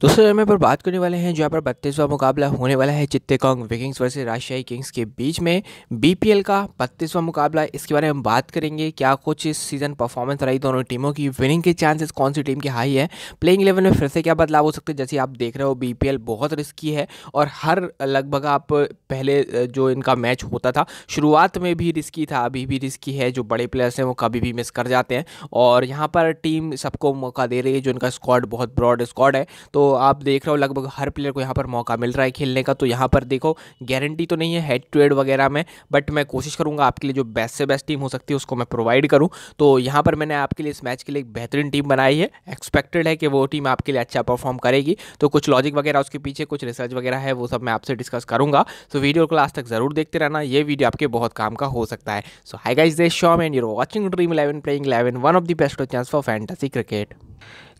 दूसरे नंबर पर बात करने वाले हैं जहाँ पर बत्तीसवा मुकाबला होने वाला है Chittagong Vikings versus Rajshahi Kings के बीच में बीपीएल का बत्तीसवा मुकाबला इसके बारे में बात करेंगे क्या कुछ इस सीज़न परफॉर्मेंस रही दोनों टीमों की विनिंग के चांसेस कौन सी टीम की हाई है प्लेइंग इलेवन में फिर से क्या बदलाव हो सकते हैं जैसे आप देख रहे हो बी बहुत रिस्की है और हर लगभग आप पहले जो इनका मैच होता था शुरुआत में भी रिस्की था अभी भी रिस्की है जो बड़े प्लेयर्स हैं वो कभी भी मिस कर जाते हैं और यहाँ पर टीम सबको मौका दे रही है जो इनका स्क्वाड बहुत ब्रॉड स्क्वाड है तो आप देख रहे हो लगभग हर प्लेयर को यहाँ पर मौका मिल रहा है खेलने का तो यहाँ पर देखो गारंटी तो नहीं है हेड टू हेड वगैरह में बट मैं कोशिश करूँगा आपके लिए जो बेस्ट से बेस्ट टीम हो सकती है उसको मैं प्रोवाइड करूँ तो यहाँ पर मैंने आपके लिए इस मैच के लिए एक बेहतरीन टीम बनाई है एक्सपेक्टेड है कि वो टीम आपके लिए अच्छा परफॉर्म करेगी तो कुछ लॉजिक वगैरह उसके पीछे कुछ रिसर्च वगैरह है वो सब मैं आपसे डिस्कस करूँगा तो वीडियो को लास्ट तक ज़रूर देखते रहना ये वीडियो आपके बहुत काम का हो सकता है सो हाई गाइज देश शॉम and you're watching Dream Eleven playing eleven one of the best chance for fantasy cricket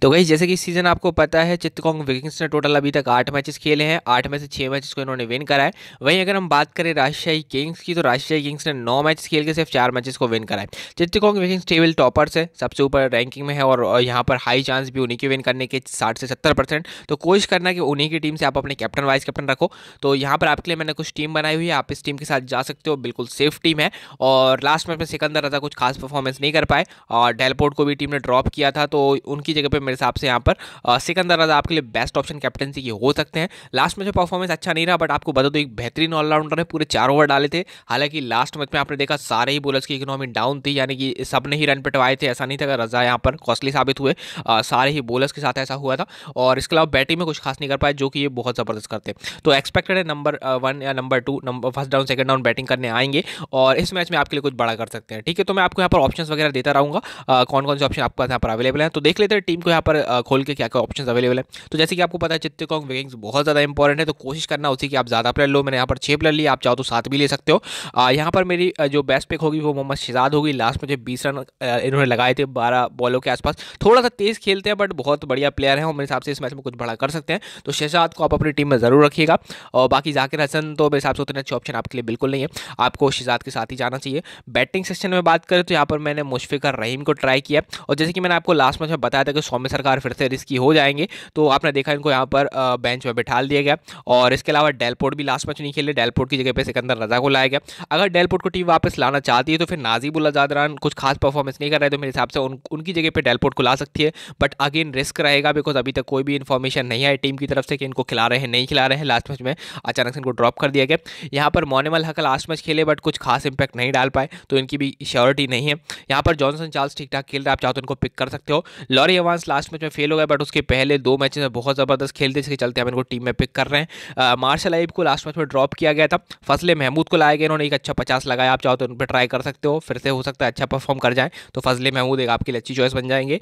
तो वही जैसे कि सीज़न आपको पता है चित्तकोंग विकिंग्स ने टोटल अभी तक आठ मैचेस खेले हैं आठ में से छः मैचेस को इन्होंने विन कराए वहीं अगर हम बात करें राजशाही किंग्स की तो राजशाही किंग्स ने नौ मैचेस खेल के सिर्फ चार मैचेस को विन कराए चित्तकोंग विकिंग्स टेबल टॉपर्स है सबसे ऊपर रैंकिंग में है और यहाँ पर हाई चांस भी उन्हीं के विन करने के साठ से सत्तर परसेंट तो कोशिश करना कि उन्हीं की टीम से आप अपने कैप्टन वाइस कैप्टन रखो तो यहाँ पर आपके लिए मैंने कुछ टीम बनाई हुई है आप इस टीम के साथ जा सकते हो बिल्कुल सेफ टीम है और लास्ट मैच में सिकंदर रजा कुछ खास परफॉर्मेंस नहीं कर पाए और डेलपोर्ट को भी टीम ने ड्रॉप किया था तो उनकी जगह पर मेरे हिसाब से यहाँ पर सिकंदर रजा आपके लिए बेस्ट ऑप्शन कैप्टनसी के हो सकते हैं लास्ट में जो परफॉर्मेंस अच्छा नहीं रहा बट आपको बता दो एक बेहतरीन ऑलराउंडर है पूरे चार ओवर डाले थे हालांकि लास्ट मैच में आपने देखा सारे ही बोलर्स की इकोनॉमी डाउन थी यानी कि सब ने ही रन पिटवाए थे ऐसा नहीं था रजा यहाँ पर कॉस्टली साबित हुए सारे ही बोलर्स के साथ ऐसा हुआ था और इसके अलावा बैटिंग में कुछ खास नहीं कर पाए जो कि ये बहुत ज़बरदस्त करते तो एक्सपेक्टेड है नंबर वन या number two number first down second down batting करने आएंगे और इस मैच में आपके लिए कुछ बड़ा कर सकते हैं ठीक है तो मैं आपको यहाँ पर ऑप्शन वगैरह देता रहूँगा कौन कौन से ऑप्शन आपके पास यहाँ पर अवेलेबल है तो देख लेते हैं टीम को यहाँ पर खोल के क्या क्या ऑप्शन अवेलेबल है तो जैसे कि आपको पता है चित्तकॉन्ग विंग्स बहुत ज़्यादा इंपॉर्टेंट है तो कोशिश करना उसी की आप ज़्यादा प्लेयर लो मैंने यहाँ पर छः प्लेयर लिए आप चाहो तो सात भी ले सकते हो यहाँ पर मेरी जो बेस्ट पिक होगी वो मोहम्मद शिजाद होगी लास्ट में जो बीस रन इन्होंने लगाए थे बारह बॉलों के आसपास थोड़ा सा तेज़ खेलते हैं बट बहुत बढ़िया प्लेयर हैं और मेरे हिसाब से इस मैच में कुछ बड़ा कर सकते हैं तो शहजाद को आप अपनी टीम में ज़रूर रखिएगा और बाकी जाकिर हसन तो मेरे हिसाब से उतने अच्छे ऑप्शन आपके लिए बिल्कुल नहीं है आपको शहजाद के साथ ही जाना चाहिए बैटिंग सेक्शन में बात करें तो यहाँ पर मैंने मुशफिक रहीम को ट्राई किया और जैसे कि मैंने आपको लास्ट मैच में बताया था कि सौम्य में सरकार फिर से रिस्की हो जाएंगे तो आपने देखा इनको यहाँ पर बेंच में बैठा दिया गया और इसके अलावा डेलपोर्ट भी लास्ट मैच नहीं खेले डेलपोर्ट की जगह पर सिकंदर रजा को लाया गया अगर डेलपोर्ट को टीम वापस लाना चाहती है तो फिर नाजीबुल आजादरान कुछ खास परफॉर्मेंस नहीं कर रहे तो मेरे हिसाब से उनकी जगह पर डेलपोर्ट को ला सकती है बट अगेन रिस्क रहेगा बिकॉज अभी तक कोई भी इन्फॉर्मेशन नहीं आई टीम की तरफ से कि इनको खिला रहे हैं नहीं खिला रहे हैं लास्ट मैच में अचानक से इनको ड्रॉप कर दिया गया यहाँ पर मोनेमल हक लास्ट मैच खेले बट कुछ खास इंपैक्ट नहीं डाल पाए तो इनकी भी श्योरिटी नहीं है यहाँ पर जॉनसन चार्ल्स ठीक ठाक खेल रहे आप चाहते हो तो इनको पिक कर सकते हो लॉरी एवांस लास्ट मैच में फेल हो गया बट उसके पहले दो मैचेस में बहुत ज़बरदस्त खेलते जिसके चलते हम इनको टीम में पिक कर रहे हैं मार्शल अलीब को लास्ट मैच में ड्रॉप किया गया था फजले महमूद को लाया गया इन्होंने एक अच्छा पचास लगाया आप चाहो तो उन पर ट्राई कर सकते हो फिर से हो सकता है अच्छा परफॉर्म कर जाए तो फजले महमूद एक आपके लिए अच्छी चॉइस बन जाएंगे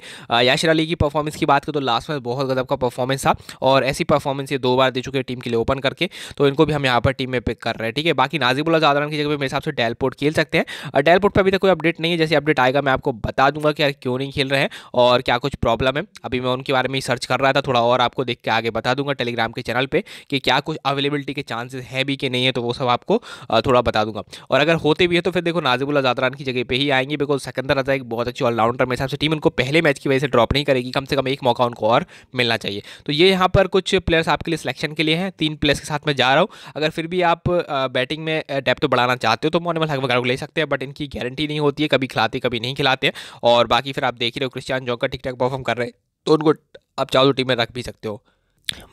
याशिर अली की परफॉर्मेंस की बात करें तो लास्ट मैच बहुत गजब का परफॉर्मेंस था और ऐसी परफॉर्मेंस ये दो बार दे चुके हैं टीम के लिए ओपन करके तो इनको भी हम यहाँ पर टीम में पिक कर रहे हैं ठीक है बाकी नाजिबुल्ला जादरान की जगह मेरे हिसाब से डेलपोर्ट खेल सकते हैं डेलपोर्ट पर अभी तक कोई अपडेट नहीं है जैसे अपडेट आएगा मैं आपको बता दूंगा कि यार क्यों नहीं खेल रहे हैं और क्या कुछ प्रॉब्लम है में अभी मैं उनके बारे में ही सर्च कर रहा था थोड़ा और आपको देख के आगे बता दूंगा टेलीग्राम के चैनल पर कि क्या कुछ अवेलेबिलिटी के चांसेस है भी कि नहीं है तो वो सब आपको थोड़ा बता दूंगा और अगर होते भी है तो फिर देखो नाजिबुल आजादरान की जगह पर ही आएंगे बिकॉज सकंदर रजा एक बहुत अच्छी ऑलराउंडर मेरे हिसाब से टीम उनको पहले मैच की वजह से ड्रॉप नहीं करेगी कम से कम एक मौका उनको और मिलना चाहिए तो ये यहाँ पर कुछ प्लेयर्स आपके लिए सिलेक्शन के लिए हैं तीन प्लेयर्स के साथ मैं जा रहा हूँ अगर फिर भी आप बैटिंग में डेप तो बढ़ाना चाहते हो तो मोनिमल हक वगैरह ले सकते हैं बट इनकी गारंटी नहीं होती है कभी खिलाते कभी नहीं खिलाते और बाकी फिर आप देख रहे हो क्रिश्चियन जॉकर ठीक ठाक परफॉर्म कर रहे तो उनको आप चारों टीम में रख भी सकते हो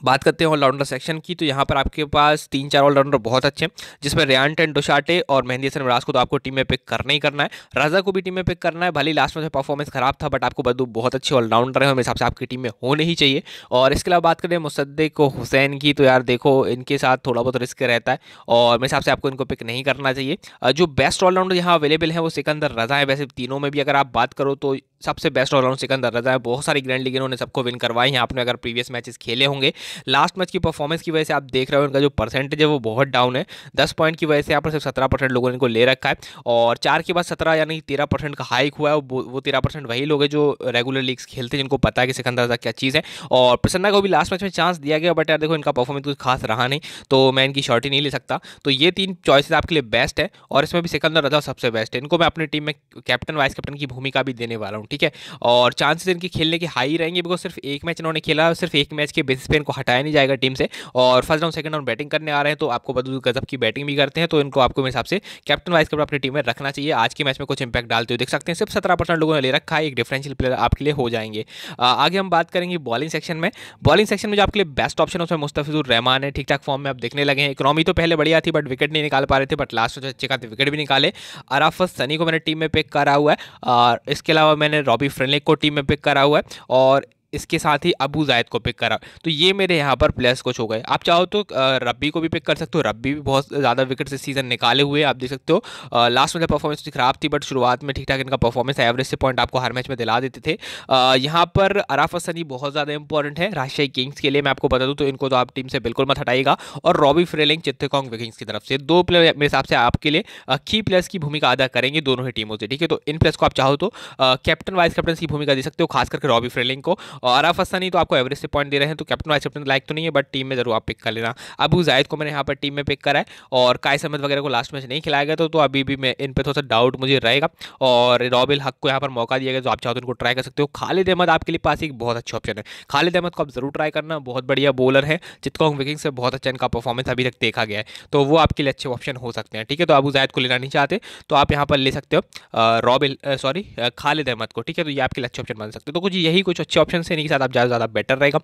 बात करते हैं ऑलराउंडर सेक्शन की तो यहाँ पर आपके पास तीन चार ऑलराउंडर बहुत अच्छे हैं जिसमें रियान टेन डोशाटे और मेहंदी हसन मराज को तो आपको टीम में पिक करना ही करना है राजा को भी टीम में पिक करना है भले लास्ट में परफॉर्मेंस खराब था बट आपको बदू बहुत अच्छे ऑलराउंडर है मेरे हिसाब से आपकी टीम में होने ही चाहिए और इसके अलावा बात करें मुसद्दिक हुसैन की तो यार देखो इनके साथ थोड़ा बहुत रिस्क रहता है और मेरे हिसाब से आपको इनको पिक नहीं करना चाहिए जो बेस्ट ऑलराउंडर यहाँ अवेलेबल है वो सिकंदर रजा है वैसे तीनों में भी अगर आप बात करो तो सबसे बेस्ट ऑलराउंड सिकंदर रजा है बहुत सारी ग्रैंड लीग इन्होंने सबको विन करवाई हैं आपने अगर प्रीवियस मैचेस खेले होंगे लास्ट मैच की परफॉर्मेंस की वजह से आप देख रहे हो इनका जो परसेंटेज है वो बहुत डाउन है दस पॉइंट की वजह से यहाँ पर सिर्फ सत्रह परसेंट लोगों ने इनको ले रखा है और चार के बाद सत्रह यानी तेरह परसेंट का हाइक हुआ है वो तेरह परसेंट वही लोग हैं जो रेगुलर लीग्स खेलते हैं जिनको पता है कि सिकंदर रजा क्या चीज़ है और प्रसन्ना को भी लास्ट मैच में चांस दिया गया बट यार देखो इनका परफॉर्मेंस कुछ खास रहा नहीं तो मैं इनकी शॉर्ट ही नहीं ले सकता तो ये तीन चॉइसेज आपके लिए बेस्ट है और इसमें भी सिकंदर रजा सबसे बेस्ट है इनको मैं अपनी टीम में कैप्टन वाइस कैप्टन की भूमिका भी देने वाला हूँ ठीक है और चांसेस इनके खेलने के हाई रहेंगे बिकॉज सिर्फ एक मैच इन्होंने खेला सिर्फ एक मैच के बेसिस पे इनको हटाया नहीं जाएगा टीम से और first round second round batting करने आ रहे हैं तो आपको बदल गजब की बैटिंग भी करते हैं तो इनको आपको मेरे हिसाब से कैप्टन वाइज कप्टन अपनी टीम में रखना चाहिए आज के मैच में कुछ इंपैक्ट डालते हुए देख सकते हैं सिर्फ सत्रह परसेंट लोगों ने ले रखा है एक डिफरेंशियल प्लेयर आपके लिए हो जाएंगे आगे हम बात करेंगे बॉलिंग सेक्शन में बॉलिंग सेक्शन में जो आपके लिए बेस्ट ऑप्शन है उसमें मुस्तफिजुर रहमान है ठीक ठाक फॉर्म में आप देखने लगे हैं इकोनॉमी तो पहले बढ़िया थी बट विकेट नहीं निकाल पा रहे थे बट लास्ट में अच्छे खाते विकेट भी निकाले अराफत सनी को मैंने टीम में पिक करा हुआ है और इसके अलावा मैंने रॉबी फ्रेनलिक को टीम में पिक करा हुआ है और इसके साथ ही अबू जायद को पिक करा तो ये मेरे यहाँ पर प्लेयर्स कुछ हो गए आप चाहो तो रब्बी को भी पिक कर सकते हो रब्बी भी बहुत ज़्यादा विकेट से सीज़न निकाले हुए आप देख सकते हो लास्ट में परफॉर्मेंस खराब थी बट शुरुआत में ठीक ठाक इनका परफॉर्मेंस एवरेज से पॉइंट आपको हर मैच में दिला देते थे यहाँ पर अराफ असनी बहुत ज़्यादा इंपॉर्टेंट है राजशाही किंग्स के लिए मैं आपको बता दूँ तो इनको तो आप टीम से बिल्कुल मत हटाएगा और रॉबी फ्रेलिंग चित्तकॉन्ग विकिंग्स की तरफ से दो प्लेयर मेरे हिसाब से आपके लिए की प्लेयर्स की भूमिका अदा करेंगे दोनों ही टीमों से ठीक है तो इन प्लेयर्स को आप चाहो तो कैप्टन वाइस कैप्टन की भूमिका दे सकते हो खास करके रॉबी फ्रेलिंग को और आराफ हसानी तो आपको एवरेज से पॉइंट दे रहे हैं तो कैप्टन वाइस कैप्टन लाइक तो नहीं है बट टीम में जरूर आप पिक कर लेना अबू जायद को मैंने यहाँ पर टीम में पिक करा है और कायस अहमद वगैरह को लास्ट मैच नहीं खिलाया गया तो, अभी भी मैं इन पर थोड़ा सा डाउट मुझे रहेगा और रॉबिल हक को यहाँ पर मौका दिया गया तो आप चाहते तो उनको ट्राई कर सकते हो खालिद अहमद आपके लिए पास एक बहुत अच्छा ऑप्शन है खालिद अहमद को आप जरूर ट्राई करना बहुत बढ़िया बॉलर है चितकॉन्ग विकिंग्स से बहुत अच्छा इनका परफॉर्मेंस अभी तक देखा गया है तो वो आपके लिए अच्छे ऑप्शन हो सकते हैं ठीक है तो अबू जायद को लेना नहीं चाहते तो आप यहाँ पर ले सकते हो रॉबिल सॉरी खालिद अहमद को ठीक है तो ये आपके लिए अच्छे ऑप्शन बन सकते हो तो कुछ यही कुछ अच्छे ऑप्शन सैनी के साथ आप ज़्यादा ज़्यादा बेटर रहेगा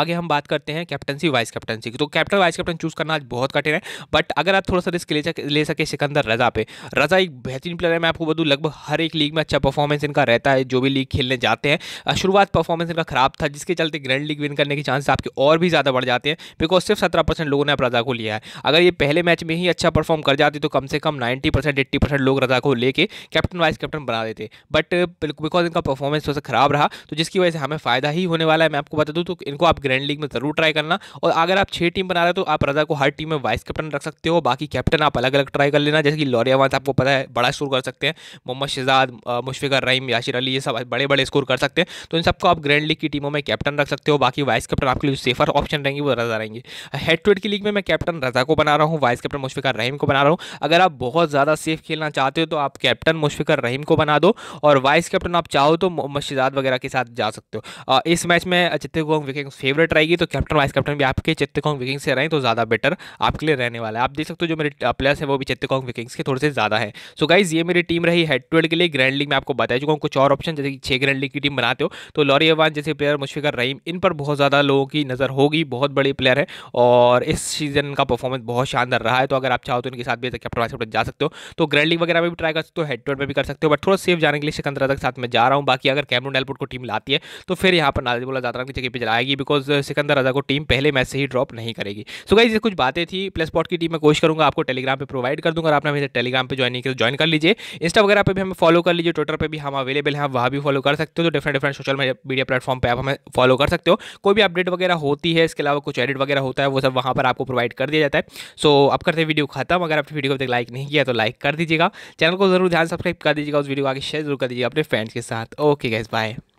आगे हम बात करते हैं कैप्टनसी वाइस कैप्टनसी की तो कैप्टन वाइस कैप्टन चूज़ करना आज बहुत कठिन है बट अगर आप थोड़ा सा रिस्क ले, ले सके सिकंदर रजा पे रजा एक बेहतरीन प्लेयर है मैं आपको बताऊँ लगभग हर एक लीग में अच्छा परफॉर्मेंस इनका रहता है जो भी लीग खेलने जाते हैं शुरुआत परफॉर्मेंस इनका खराब था जिसके चलते ग्रैंड लीग विन करने के चांस आपके और भी ज़्यादा बढ़ जाते हैं बिकॉज सिर्फ सत्रह लोगों ने आप रजा को लिया है अगर ये पहले मैच में ही अच्छा परफॉर्म कर जाती तो कम से कम नाइन्टी परसेंट लोग रजा को लेके कैप्टन वाइस कैप्टन बना देते बट बिकॉज इनका परफॉर्मेंस थोड़ा सा खराब रहा तो जिसकी वजह से हमें फायदा ही होने वाला है मैं आपको बता दूँ तो इनको आप ग्रैंड लीग में ज़रूर ट्राई करना और अगर आप छह टीम बना रहे हो तो आप रजा को हर टीम में वाइस कैप्टन रख सकते हो बाकी कैप्टन आप अलग अलग ट्राई कर लेना जैसे कि लॉरिया वंस आपको पता है बड़ा स्कोर कर सकते हैं मोहम्मद शहजाद मुशफिकर रहीम याशिर अली ये सब बड़े बड़े स्कोर कर सकते हैं तो इन सबको आप ग्रैंड लीग की टीमों में कैप्टन रख सकते हो बाकी वाइस कैप्टन आपके लिए सेफर ऑप्शन रहेंगे वो रजा रहेंगे हेड टू हेड की लीग में मैं कैप्टन रजा को बना रहा हूँ वाइस कैप्टन मुशफिकर रहीम को बना रहा हूँ अगर आप बहुत ज़्यादा सेफ खेलना चाहते हो तो आप कैप्टन मुशफिकर रहीम को बना दो और वाइस कैप्टन आप चाहो तो मोहम्मद शहजाद वगैरह के साथ जा सकते हो इस मैच में चित्तेगोंग विकिंग्स फेवरेट रहेगी तो कैप्टन वाइस कैप्टन भी आपके चित्तेगोंग विकिंग्स से रहें तो ज़्यादा बेटर आपके लिए रहने वाला है आप देख सकते हो जो मेरे प्लेयर्स हैं वो भी चित्तेगोंग विकिंग्स के थोड़े से ज़्यादा है सो गाइज ये मेरी टीम रही हेड टू हेड के लिए ग्रैंड लीग में आपको बता चुका हूँ कुछ और ऑप्शन जैसे छः ग्रैंड लीग की टीम बनाते हो तो लॉरी एवान जैसे प्लेयर मुशफिकर रहीम इन पर बहुत ज़्यादा लोगों की नज़र होगी बहुत बड़े प्लेयर है और इस सीज़न का परफॉर्मेंस बहुत शानदार रहा है तो अगर आप चाहो तो इनके साथ भी कैप्टन वाइस कैप्टन जा सकते हो तो ग्रैंड लीग वगैरह में भी ट्राई कर सकते हो हेड टू हेड में भी कर सकते हो बट थोड़ा सेफ जाने के लिए सिकंदरा तक साथ में जा रहा हूँ बाकी अगर कैमरून डेलपुट को टीम लाती है तो फिर सिकंदर यहाँ पर नाजिबुल्ला जातरा की जगह पर जलाएगी बिकॉज uh, सिकंदर रजा को टीम पहले मैच से ही ड्रॉप नहीं करेगी सो गाइज ये कुछ बातें थी प्लस स्पॉट की टीम में कोशिश करूँगा आपको टेलीग्राम पर प्रोवाइड कर दूँगा आपने हमें टेलीग्राम पर ज्वाइन किया ज्वाइन तो कर लीजिए इंस्टा वगैरह पर भी हमें फॉलो कर लीजिए ट्विटर पर भी हम अवेलेबल हैं आप वहाँ भी फॉलो कर सकते हो तो different different social media platform पर आप हमें फॉलो कर सकते हो कोई भी अपडेट वगैरह होती है इसके अलावा कुछ एडिट वगैरह होता है वो सब वहाँ पर आपको प्रोवाइड कर दिया जाता है सो आप करते वीडियो खत्म अगर आपने वीडियो को लाइक नहीं किया तो लाइक कर दीजिएगा चैनल को जरूर ध्यान सब्सक्राइब कर दीजिएगा उस वीडियो को आगे शेयर जरूर कर दीजिएगा अपने फ्रेंड्स के साथ ओके गैस बाय